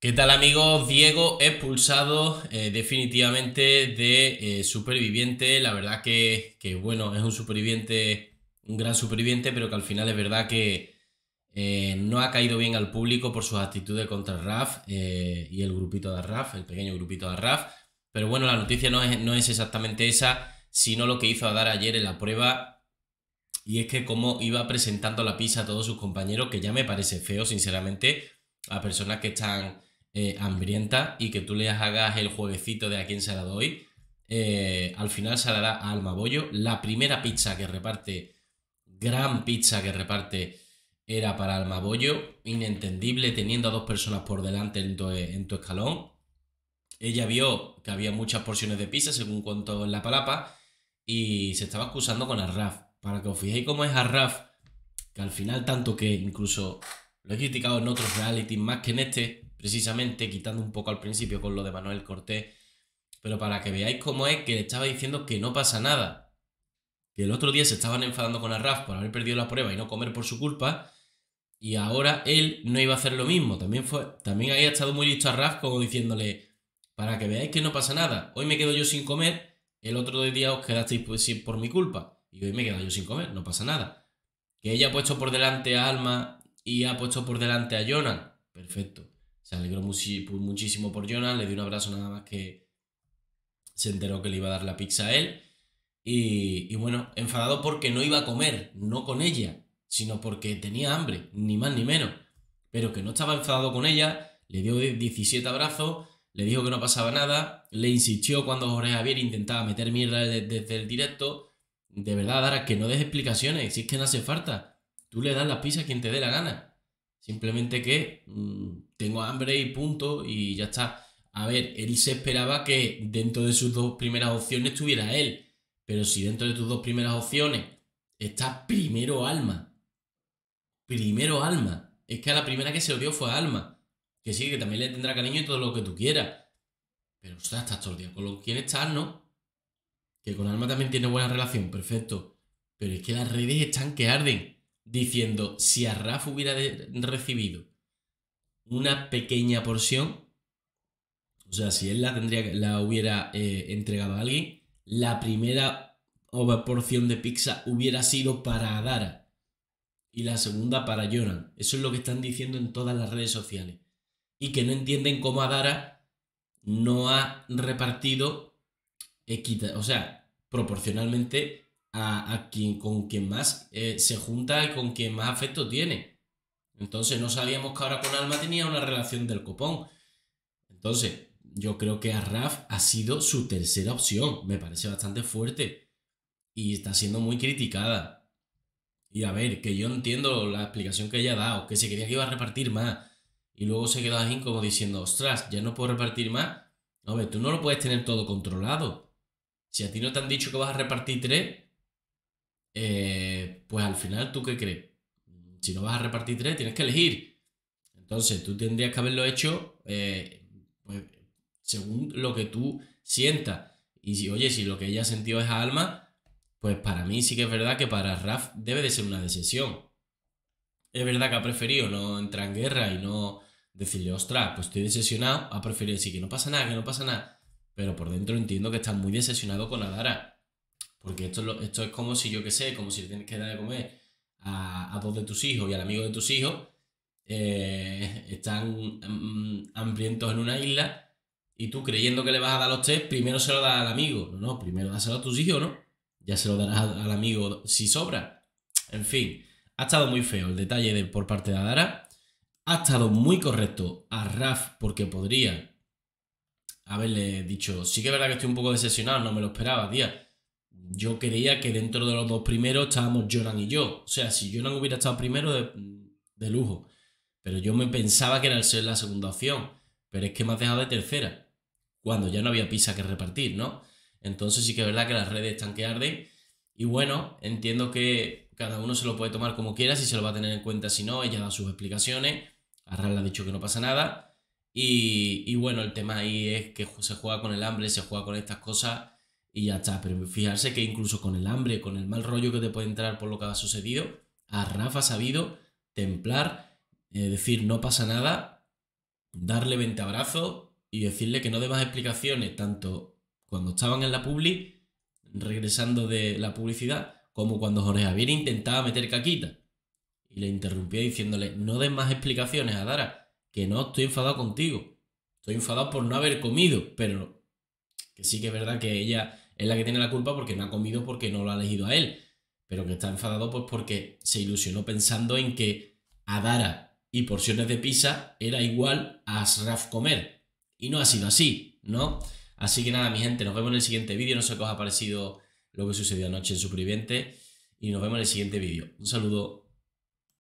¿Qué tal amigos? Diego expulsado eh, definitivamente de eh, superviviente. La verdad que, bueno, es un superviviente, un gran superviviente, pero que al final es verdad que eh, no ha caído bien al público por sus actitudes contra Raf y el grupito de Raf, el pequeño grupito de Raf. Pero bueno, la noticia no es, no es exactamente esa, sino lo que hizo a dar ayer en la prueba. Y es que cómo iba presentando la pizza a todos sus compañeros, que ya me parece feo, sinceramente, a personas que están eh, hambrienta y que tú le hagas el jueguecito de a quién se la doy. Eh, al final se la da a Alma La primera pizza que reparte, gran pizza que reparte, era para Alma Bollo. Inentendible teniendo a dos personas por delante en tu, en tu escalón. Ella vio que había muchas porciones de pizza, según contó en la palapa, y se estaba excusando con Arraf. Para que os fijéis cómo es Arraf, que al final, tanto que incluso lo he criticado en otros reality más que en este, precisamente quitando un poco al principio con lo de Manuel Cortés, pero para que veáis cómo es que le estaba diciendo que no pasa nada. Que el otro día se estaban enfadando con Arraf por haber perdido la prueba y no comer por su culpa, y ahora él no iba a hacer lo mismo. También, fue, también había estado muy listo Arraf como diciéndole, para que veáis que no pasa nada, hoy me quedo yo sin comer, el otro día os quedasteis pues, por mi culpa, y hoy me quedo yo sin comer, no pasa nada. Que ella ha puesto por delante a Alma y ha puesto por delante a Jonan, perfecto se alegró muchísimo por Jonah, le dio un abrazo nada más que se enteró que le iba a dar la pizza a él. Y, bueno, enfadado porque no iba a comer, no con ella, sino porque tenía hambre, ni más ni menos. Pero que no estaba enfadado con ella, le dio 17 abrazos, le dijo que no pasaba nada, le insistió cuando Jorge Javier intentaba meter mierda desde el directo. De verdad, Dara, que no des explicaciones, si es que no hace falta. Tú le das la pizza a quien te dé la gana. Simplemente que mm, tengo hambre y punto y ya está. A ver, él se esperaba que dentro de sus dos primeras opciones tuviera él. Pero si dentro de tus dos primeras opciones está primero Alma. Primero Alma. Es que a la primera que se odió fue Alma. Que sí, que también le tendrá cariño y todo lo que tú quieras. Pero usted estás todo el día con que quiere estar, ¿no? Que con Alma también tiene buena relación, perfecto. Pero es que las redes están que arden diciendo, si Arraf hubiera recibido una pequeña porción, o sea, si él la, tendría, la hubiera eh, entregado a alguien, la primera porción de pizza hubiera sido para Adara y la segunda para Joran. Eso es lo que están diciendo en todas las redes sociales. Y que no entienden cómo Adara no ha repartido o sea, proporcionalmente a, quien, con quien más eh, se junta y con quien más afecto tiene. Entonces no sabíamos que ahora con Alma tenía una relación del copón. Entonces, yo creo que a Raf ha sido su tercera opción. Me parece bastante fuerte. Y está siendo muy criticada. Y a ver, que yo entiendo la explicación que ella ha dado, que se quería que iba a repartir más. Y luego se quedó ahí como diciendo, ostras, ya no puedo repartir más. No, ver, tú no lo puedes tener todo controlado. Si a ti no te han dicho que vas a repartir tres, eh, pues al final, ¿tú qué crees? Si no vas a repartir tres, tienes que elegir. Entonces, tú tendrías que haberlo hecho eh, pues, según lo que tú sientas. Y si, oye, si lo que ella sentido es Alma, pues para mí sí que es verdad que para Raf debe de ser una decisión. Es verdad que ha preferido no entrar en guerra y no decirle, ostras, pues estoy desesionado Ha preferido decir que no pasa nada, que no pasa nada. Pero por dentro entiendo que está muy desesionado con Adara. Porque esto, es esto es como si, yo qué sé, como si le tienes que dar de comer a, dos de tus hijos y al amigo de tus hijos, eh, están mm, hambrientos en una isla y tú creyendo que le vas a dar los tres, primero se lo das al amigo. No, primero dáselo a tus hijos, ¿no? Ya se lo darás al amigo si sobra. En fin, ha estado muy feo el detalle de, por parte de Adara. Ha estado muy correcto a Raf porque podría haberle dicho, sí que es verdad que estoy un poco decepcionado, no me lo esperaba, tía yo creía que dentro de los dos primeros estábamos Jonan y yo. O sea, si Jonan hubiera estado primero, de, lujo. Pero yo me pensaba que era el ser la segunda opción. Pero es que me ha dejado de tercera. Cuando ya no había pizza que repartir, ¿no? Entonces sí que es verdad que las redes están que arden. Y bueno, entiendo que cada uno se lo puede tomar como quiera, si se lo va a tener en cuenta, si no, ella da sus explicaciones. Arral le ha dicho que no pasa nada. Y, y bueno, el tema ahí es que se juega con el hambre, se juega con estas cosas y ya está. Pero fijarse que incluso con el hambre, con el mal rollo que te puede entrar por lo que ha sucedido, a Rafa ha sabido templar, eh, decir no pasa nada, darle 20 abrazos y decirle que no dé más explicaciones, tanto cuando estaban en la publi, regresando de la publicidad, como cuando Jorge Javier intentaba meter caquita. Y le interrumpía diciéndole, no des más explicaciones a Dara, que no estoy enfadado contigo. Estoy enfadado por no haber comido, pero que sí que es verdad que ella es la que tiene la culpa porque no ha comido porque no lo ha elegido a él, pero que está enfadado pues porque se ilusionó pensando en que a Dara y porciones de pizza era igual a Asraf comer. Y no ha sido así, ¿no? Así que nada, mi gente, nos vemos en el siguiente vídeo. No sé qué os ha parecido lo que sucedió anoche en Superviviente. Y nos vemos en el siguiente vídeo. Un saludo.